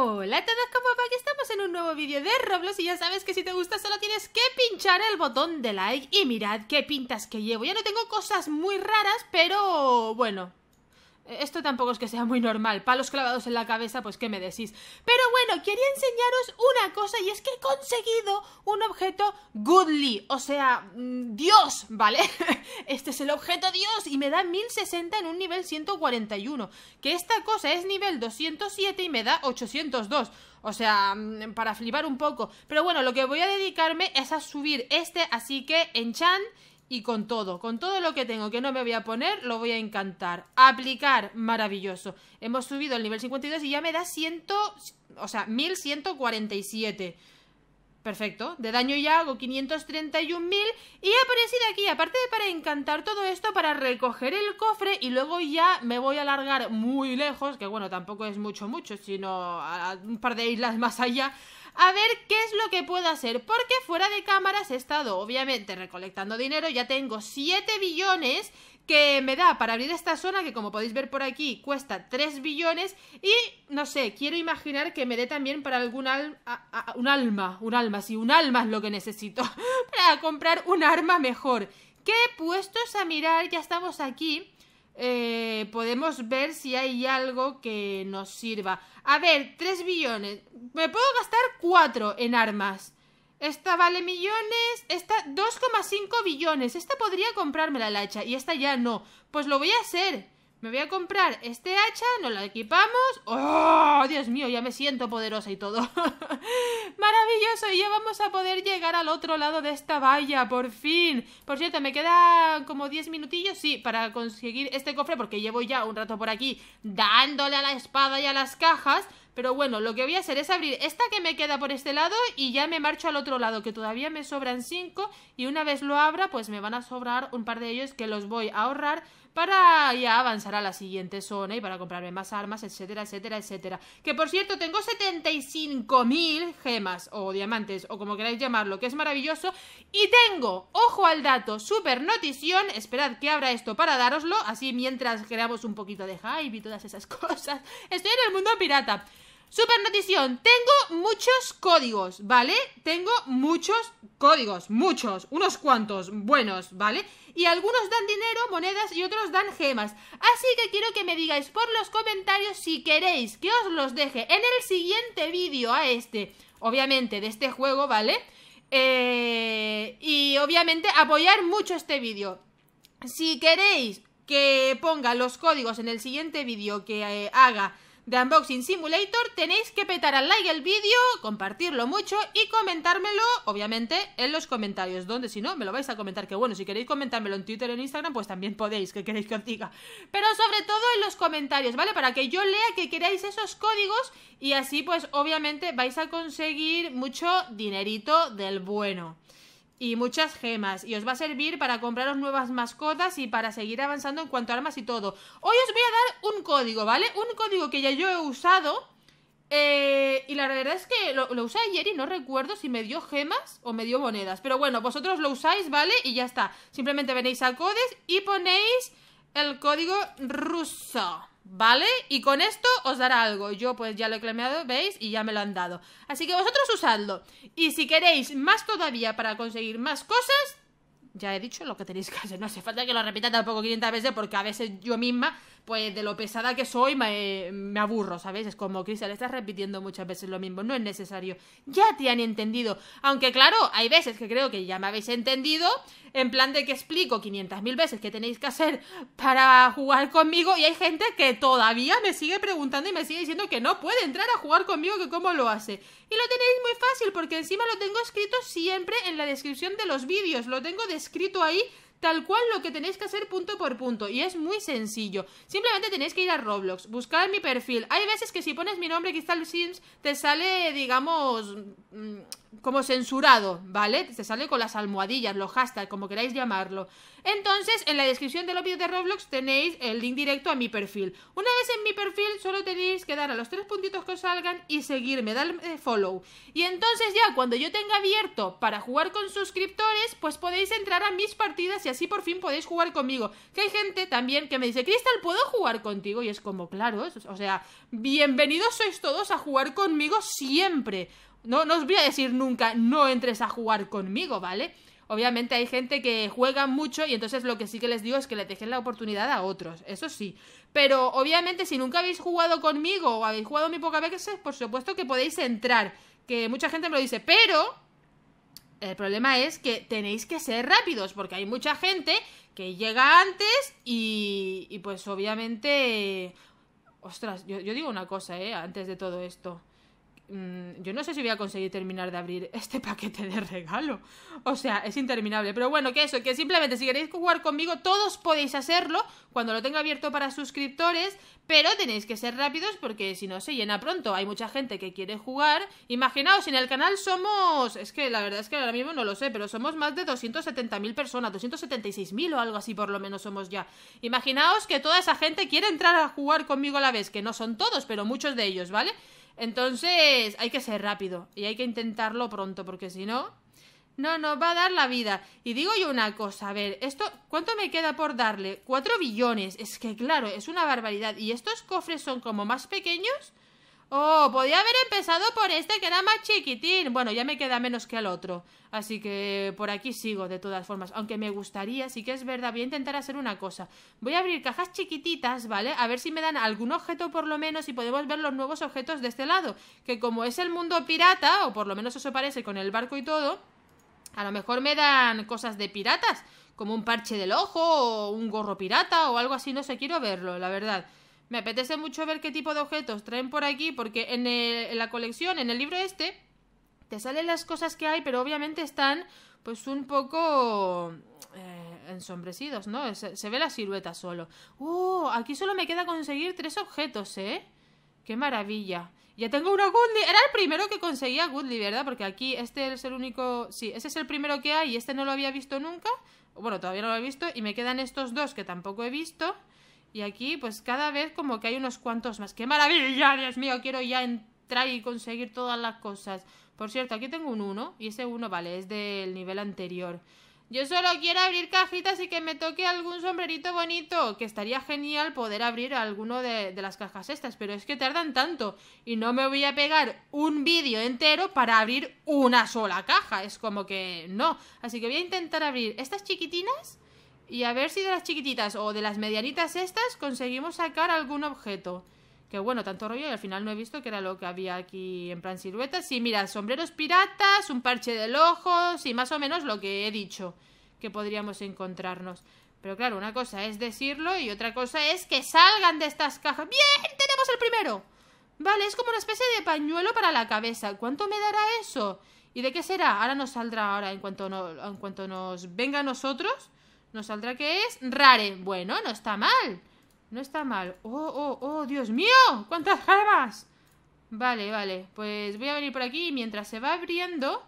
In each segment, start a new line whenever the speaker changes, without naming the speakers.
Hola a todos, como va? Aquí estamos en un nuevo vídeo de Roblox y ya sabes que si te gusta solo tienes que pinchar el botón de like y mirad qué pintas que llevo. Ya no tengo cosas muy raras, pero bueno, esto tampoco es que sea muy normal. Palos clavados en la cabeza, pues qué me decís. Pero bueno, quería enseñaros una cosa y es que he conseguido un objeto goodly, o sea, mm, Dios, ¿vale? Este es el objeto Dios y me da 1060 en un nivel 141. Que esta cosa es nivel 207 y me da 802. O sea, mm, para flipar un poco. Pero bueno, lo que voy a dedicarme es a subir este, así que chan y con todo, con todo lo que tengo que no me voy a poner, lo voy a encantar. Aplicar, maravilloso. Hemos subido el nivel 52 y ya me da 100, o sea, 1147. Perfecto. De daño ya hago 531.000 y ha aparecido aquí, aparte de para encantar todo esto, para recoger el cofre y luego ya me voy a alargar muy lejos, que bueno, tampoco es mucho, mucho, sino a un par de islas más allá, a ver qué es lo que puedo hacer, porque fuera de cámaras he estado obviamente recolectando dinero, ya tengo 7 billones que me da para abrir esta zona, que como podéis ver por aquí, cuesta 3 billones. Y, no sé, quiero imaginar que me dé también para algún un alma, un alma, sí, un alma es lo que necesito, para comprar un arma mejor. Que puestos a mirar, ya estamos aquí. Eh, podemos ver si hay algo que nos sirva. A ver, 3 billones. Me puedo gastar 4 en armas. Esta vale millones, esta 2,5 billones. Esta podría comprarme la lacha y esta ya no. Pues lo voy a hacer. Me voy a comprar este hacha, nos la equipamos. ¡Oh, Dios mío! Ya me siento poderosa y todo. ¡Maravilloso! Y ya vamos a poder llegar al otro lado de esta valla, por fin. Por cierto, me quedan como 10 minutillos, sí, para conseguir este cofre, porque llevo ya un rato por aquí dándole a la espada y a las cajas. Pero bueno, lo que voy a hacer es abrir esta que me queda por este lado y ya me marcho al otro lado, que todavía me sobran 5 y una vez lo abra, pues me van a sobrar un par de ellos que los voy a ahorrar para ya avanzar a la siguiente zona y para comprarme más armas, etcétera, etcétera, etcétera. Que por cierto, tengo 75.000 gemas o diamantes o como queráis llamarlo, que es maravilloso. Y tengo, ojo al dato, super notición, esperad que abra esto para daroslo, así mientras creamos un poquito de hype y todas esas cosas. Estoy en el mundo pirata. Super notición, tengo muchos códigos, ¿vale? Tengo muchos códigos, muchos, unos cuantos buenos, ¿vale? Y algunos dan dinero, monedas y otros dan gemas. Así que quiero que me digáis por los comentarios si queréis que os los deje en el siguiente vídeo a este, obviamente de este juego, ¿vale? Eh, y obviamente apoyar mucho este vídeo. Si queréis que ponga los códigos en el siguiente vídeo que eh, haga de Unboxing Simulator, tenéis que petar al like el vídeo, compartirlo mucho y comentármelo, obviamente, en los comentarios, donde si no, me lo vais a comentar, que bueno, si queréis comentármelo en Twitter, o en Instagram, pues también podéis, que queréis que os diga. Pero sobre todo en los comentarios, ¿vale? Para que yo lea que queráis esos códigos y así pues obviamente vais a conseguir mucho dinerito del bueno y muchas gemas. Y os va a servir para compraros nuevas mascotas y para seguir avanzando en cuanto a armas y todo. Hoy os voy a dar un código, ¿vale? Un código que ya yo he usado. Eh, y la verdad es que lo, lo, usé ayer y no recuerdo si me dio gemas o me dio monedas. Pero bueno, vosotros lo usáis, ¿vale? Y ya está. Simplemente venéis a codes y ponéis el código ruso. ¿Vale? Y con esto os dará algo. Yo pues ya lo he clameado, ¿veis? Y ya me lo han dado. Así que vosotros usadlo. Y si queréis más todavía para conseguir más cosas, ya he dicho lo que tenéis que hacer. No hace falta que lo repita tampoco 500 veces porque a veces yo misma pues de lo pesada que soy me, aburro, ¿sabes? Es como, le estás repitiendo muchas veces lo mismo, no es necesario, ya te han entendido. Aunque claro, hay veces que creo que ya me habéis entendido, en plan de que explico 500.000 veces que tenéis que hacer para jugar conmigo y hay gente que todavía me sigue preguntando y me sigue diciendo que no puede entrar a jugar conmigo, que cómo lo hace. Y lo tenéis muy fácil porque encima lo tengo escrito siempre en la descripción de los vídeos, lo tengo descrito ahí tal cual lo que tenéis que hacer punto por punto. Y es muy sencillo. Simplemente tenéis que ir a Roblox, buscar mi perfil. Hay veces que si pones mi nombre, Crystal Sims, te sale, digamos... Mm, como censurado, ¿vale? Se sale con las almohadillas, los hashtags, como queráis llamarlo. Entonces, en la descripción de los vídeos de Roblox tenéis el link directo a mi perfil. Una vez en mi perfil, solo tenéis que dar a los tres puntitos que os salgan y seguirme, dar follow. Y entonces ya, cuando yo tenga abierto para jugar con suscriptores, pues podéis entrar a mis partidas y así por fin podéis jugar conmigo. Que hay gente también que me dice, Cristal, ¿puedo jugar contigo? Y es como, claro, o sea, bienvenidos sois todos a jugar conmigo siempre. No, os voy a decir nunca, no entres a jugar conmigo, ¿vale? Obviamente hay gente que juega mucho y entonces lo que sí que les digo es que le dejen la oportunidad a otros, eso sí. Pero obviamente si nunca habéis jugado conmigo o habéis jugado mi pocas veces, por supuesto que podéis entrar, que mucha gente me lo dice, pero el problema es que tenéis que ser rápidos porque hay mucha gente que llega antes y, pues obviamente... Ostras, yo, yo digo una cosa, ¿eh? Antes de todo esto. Mm, yo no sé si voy a conseguir terminar de abrir este paquete de regalo. O sea, es interminable. Pero bueno, que eso, que simplemente si queréis jugar conmigo, todos podéis hacerlo cuando lo tenga abierto para suscriptores, pero tenéis que ser rápidos porque si no se llena pronto. Hay mucha gente que quiere jugar. Imaginaos, en el canal somos... Es que la verdad es que ahora mismo no lo sé, pero somos más de 270.000 personas, 276.000 o algo así por lo menos somos ya. Imaginaos que toda esa gente quiere entrar a jugar conmigo a la vez, que no son todos, pero muchos de ellos, ¿vale? Entonces hay que ser rápido y hay que intentarlo pronto porque si no, no nos va a dar la vida. Y digo yo una cosa, a ver, esto, ¿cuánto me queda por darle? Cuatro billones. Es que claro, es una barbaridad. Y estos cofres son como más pequeños Oh, podía haber empezado por este que era más chiquitín. Bueno, ya me queda menos que al otro. Así que por aquí sigo, de todas formas. Aunque me gustaría, sí que es verdad, voy a intentar hacer una cosa. Voy a abrir cajas chiquititas, ¿vale? A ver si me dan algún objeto por lo menos y podemos ver los nuevos objetos de este lado. Que como es el mundo pirata, o por lo menos eso parece con el barco y todo, a lo mejor me dan cosas de piratas. Como un parche del ojo, o un gorro pirata, o algo así, no sé, quiero verlo, la verdad. Me apetece mucho ver qué tipo de objetos traen por aquí, porque en, la colección, en el libro este, te salen las cosas que hay, pero obviamente están pues un poco eh, ensombrecidos, ¿no? Se, ve la silueta solo. ¡Uh! Aquí solo me queda conseguir tres objetos, ¿eh? ¡Qué maravilla! Ya tengo una Goodly. Era el primero que conseguía Goodly, ¿verdad? Porque aquí este es el único... Sí, ese es el primero que hay y este no lo había visto nunca. Bueno, todavía no lo he visto. Y me quedan estos dos que tampoco he visto. Y aquí, pues cada vez como que hay unos cuantos más. ¡Qué maravilla! Dios mío, quiero ya entrar y conseguir todas las cosas. Por cierto, aquí tengo un 1. Y ese 1, vale, es del nivel anterior. Yo solo quiero abrir cajitas y que me toque algún sombrerito bonito. Que estaría genial poder abrir alguno de, de las cajas estas. Pero es que tardan tanto. Y no me voy a pegar un vídeo entero para abrir una sola caja. Es como que no. Así que voy a intentar abrir estas chiquitinas y a ver si de las chiquititas o de las medianitas estas conseguimos sacar algún objeto. Que bueno, tanto rollo y al final no he visto que era lo que había aquí en plan silueta. Sí, mira, sombreros piratas, un parche del ojo, y más o menos lo que he dicho que podríamos encontrarnos. Pero claro, una cosa es decirlo y otra cosa es que salgan de estas cajas. ¡Bien! ¡Tenemos el primero! Vale, es como una especie de pañuelo para la cabeza. ¿Cuánto me dará eso? ¿Y de qué será? Ahora nos saldrá ahora en cuanto, en cuanto nos venga a nosotros. Nos saldrá que es rare. Bueno, no está mal. No está mal. ¡Oh, oh, oh! ¡Dios mío! ¡Cuántas ramas! Vale, vale. Pues voy a venir por aquí y mientras se va abriendo...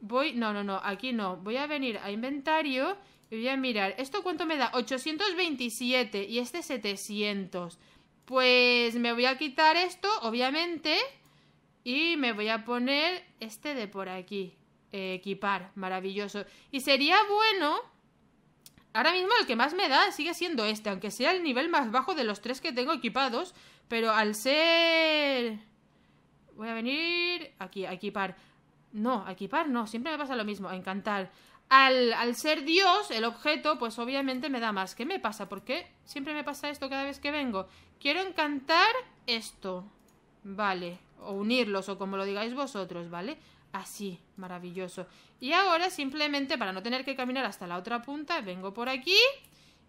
Voy... No, no, no. Aquí no. Voy a venir a inventario y voy a mirar. ¿Esto cuánto me da? 827 y este 700. Pues me voy a quitar esto, obviamente. Y me voy a poner este de por aquí. equipar. Maravilloso. Y sería bueno Ahora mismo el que más me da sigue siendo este, aunque sea el nivel más bajo de los tres que tengo equipados. Pero al ser... Voy a venir aquí, a equipar. No, a equipar no, siempre me pasa lo mismo, a encantar. Al, ser Dios, el objeto, pues obviamente me da más. ¿Qué me pasa? ¿Por qué siempre me pasa esto cada vez que vengo? Quiero encantar esto. Vale. O unirlos, o como lo digáis vosotros, ¿vale? Así, maravilloso. Y ahora simplemente para no tener que caminar hasta la otra punta, vengo por aquí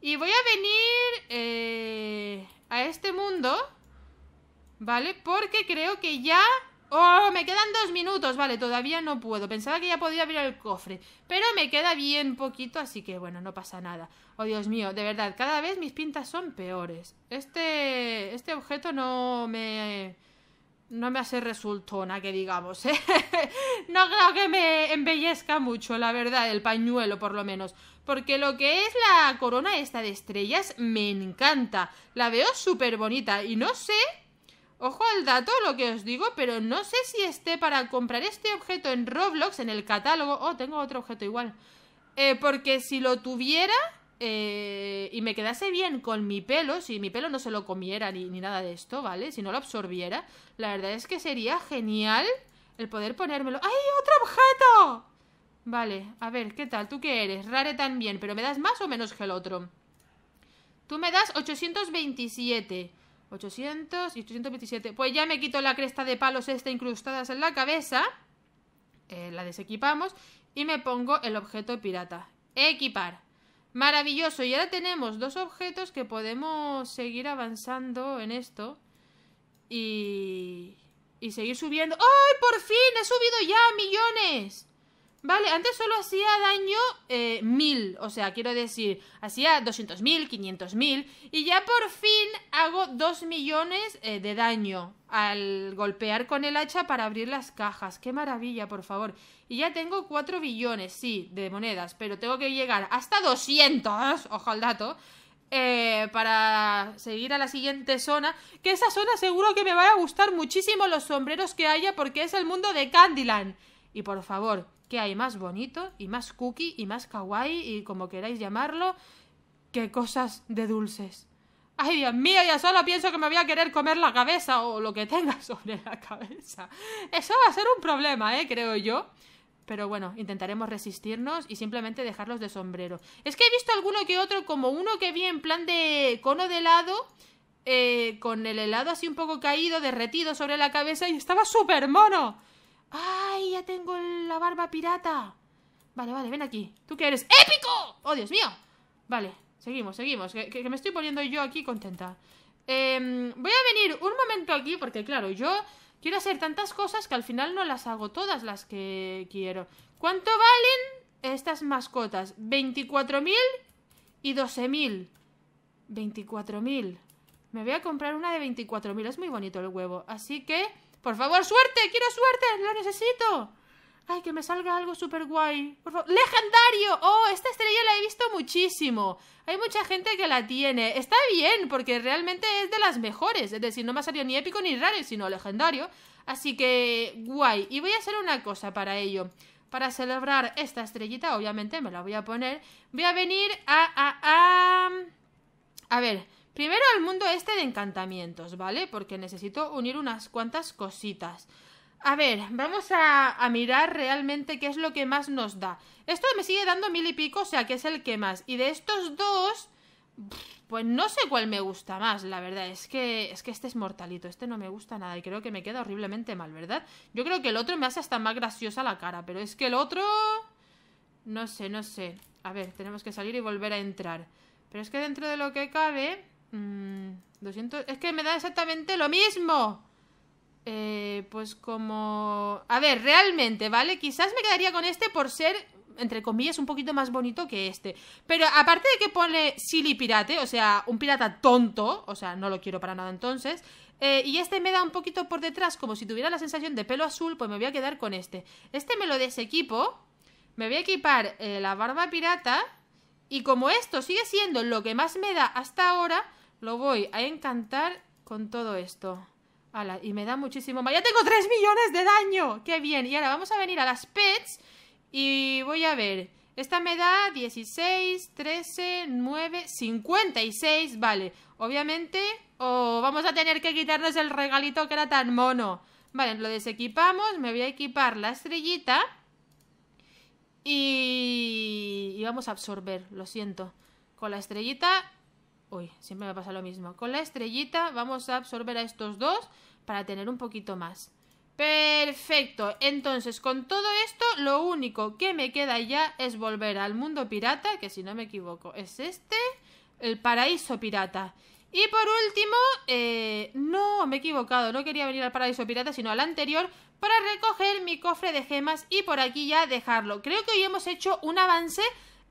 y voy a venir eh, a este mundo, ¿vale? Porque creo que ya... ¡Oh! Me quedan dos minutos, vale, todavía no puedo. Pensaba que ya podía abrir el cofre, pero me queda bien poquito, así que bueno, no pasa nada. Oh, Dios mío, de verdad, cada vez mis pintas son peores. Este, este objeto no me no me hace resultona, que digamos, ¿eh? no creo que me embellezca mucho, la verdad, el pañuelo por lo menos. Porque lo que es la corona esta de estrellas me encanta. La veo súper bonita y no sé... Ojo al dato, lo que os digo, pero no sé si esté para comprar este objeto en Roblox, en el catálogo. Oh, tengo otro objeto igual. Eh, porque si lo tuviera, eh, y me quedase bien con mi pelo, si mi pelo no se lo comiera ni, nada de esto, ¿vale? Si no lo absorbiera, la verdad es que sería genial el poder ponérmelo. ¡Ay, otro objeto! Vale, a ver, ¿qué tal? ¿Tú qué eres? Rare también, pero ¿me das más o menos que el otro? Tú me das 827. 800 y 827. Pues ya me quito la cresta de palos esta incrustadas en la cabeza. Eh, la desequipamos. Y me pongo el objeto pirata. Equipar. Maravilloso. Y ahora tenemos dos objetos que podemos seguir avanzando en esto. Y... Y seguir subiendo. ¡Ay, por fin! ¡He subido ya millones! Vale, antes solo hacía daño eh, mil, o sea, quiero decir, hacía doscientos mil, quinientos mil, y ya por fin hago 2 millones eh, de daño al golpear con el hacha para abrir las cajas. ¡Qué maravilla, por favor! Y ya tengo 4 billones, sí, de monedas, pero tengo que llegar hasta 200, ojo al dato, eh, para seguir a la siguiente zona. Que esa zona seguro que me va a gustar muchísimo los sombreros que haya porque es el mundo de Candyland. Y por favor, que hay más bonito y más cookie y más kawaii y como queráis llamarlo que cosas de dulces. Ay, Dios mío, ya solo pienso que me voy a querer comer la cabeza o lo que tenga sobre la cabeza. Eso va a ser un problema, ¿eh? Creo yo. Pero bueno, intentaremos resistirnos y simplemente dejarlos de sombrero. Es que he visto alguno que otro, como uno que vi en plan de cono de helado, eh, con el helado así un poco caído, derretido sobre la cabeza y estaba súper mono. ¡Ay, ya tengo la barba pirata! Vale, vale, ven aquí. ¿Tú que eres? ¡Épico! ¡Oh, Dios mío! Vale, seguimos, seguimos. Que, me estoy poniendo yo aquí contenta. Em, voy a venir un momento aquí porque, claro, yo quiero hacer tantas cosas que al final no las hago todas las que quiero. ¿Cuánto valen estas mascotas? 24.000 y 12.000. 24.000. Me voy a comprar una de 24.000. Es muy bonito el huevo. Así que... Por favor, suerte, quiero suerte, lo necesito. Ay, que me salga algo súper guay. Por favor. ¡Legendario! Oh, esta estrella la he visto muchísimo. Hay mucha gente que la tiene. Está bien, porque realmente es de las mejores. Es decir, no me ha salido ni épico ni raro, sino legendario. Así que, guay. Y voy a hacer una cosa para ello. Para celebrar esta estrellita, obviamente me la voy a poner. Voy a venir a. a, a... a ver, Primero al mundo este de encantamientos, ¿vale? Porque necesito unir unas cuantas cositas. A ver, vamos a, mirar realmente qué es lo que más nos da. Esto me sigue dando mil y pico, o sea que es el que más. Y de estos dos, pues no sé cuál me gusta más, la verdad. Es que, es que este es mortalito, este no me gusta nada y creo que me queda horriblemente mal, ¿verdad? Yo creo que el otro me hace hasta más graciosa la cara, pero es que el otro... No sé, no sé. A ver, tenemos que salir y volver a entrar. Pero es que dentro de lo que cabe... 200... Mm, es que me da exactamente lo mismo. Eh, pues como... A ver, realmente, ¿vale? Quizás me quedaría con este por ser, entre comillas, un poquito más bonito que este. Pero aparte de que pone silly pirate, o sea, un pirata tonto, o sea, no lo quiero para nada entonces, eh, y este me da un poquito por detrás, como si tuviera la sensación de pelo azul, pues me voy a quedar con este. Este me lo desequipo, me voy a equipar eh, la barba pirata, y como esto sigue siendo lo que más me da hasta ahora, lo voy a encantar con todo esto. y me da muchísimo más. ¡Ya tengo 3 millones de daño! ¡Qué bien! Y ahora vamos a venir a las pets y voy a ver. Esta me da 16, 13, 9, 56. Vale, obviamente... vamos a tener que quitarnos el regalito que era tan mono. Vale, lo desequipamos. Me voy a equipar la estrellita. Y... y vamos a absorber, lo siento. Con la estrellita Uy, siempre me pasa lo mismo. Con la estrellita vamos a absorber a estos dos para tener un poquito más. Perfecto, entonces con todo esto lo único que me queda ya es volver al mundo pirata, que si no me equivoco es este, el paraíso pirata. Y por último, eh, no, me he equivocado, no quería venir al paraíso pirata, sino al anterior, para recoger mi cofre de gemas y por aquí ya dejarlo. Creo que hoy hemos hecho un avance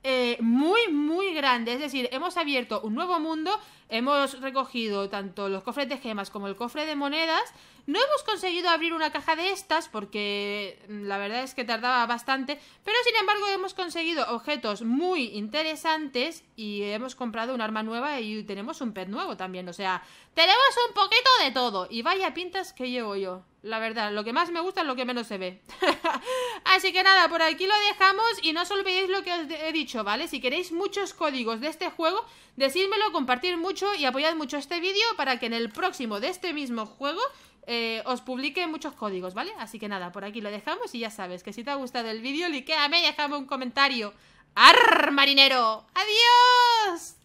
eh, muy, muy grande. Es decir, hemos abierto un nuevo mundo hemos recogido tanto los cofres de gemas como el cofre de monedas. No hemos conseguido abrir una caja de estas porque mm, la verdad es que tardaba bastante, pero sin embargo hemos conseguido objetos muy interesantes y hemos comprado un arma nueva y tenemos un pet nuevo también, o sea, tenemos un poquito de todo y vaya pintas que llevo yo. La verdad, lo que más me gusta es lo que menos se ve. Así que nada, por aquí lo dejamos y no os olvidéis lo que os he dicho, ¿vale? Si queréis muchos códigos de este juego, Decídmelo, compartir mucho y apoyad mucho este vídeo para que en el próximo de este mismo juego eh, os publique muchos códigos, ¿vale? Así que nada, por aquí lo dejamos y ya sabes que si te ha gustado el vídeo, liquéame y déjame un comentario. ¡Arr, marinero! ¡Adiós!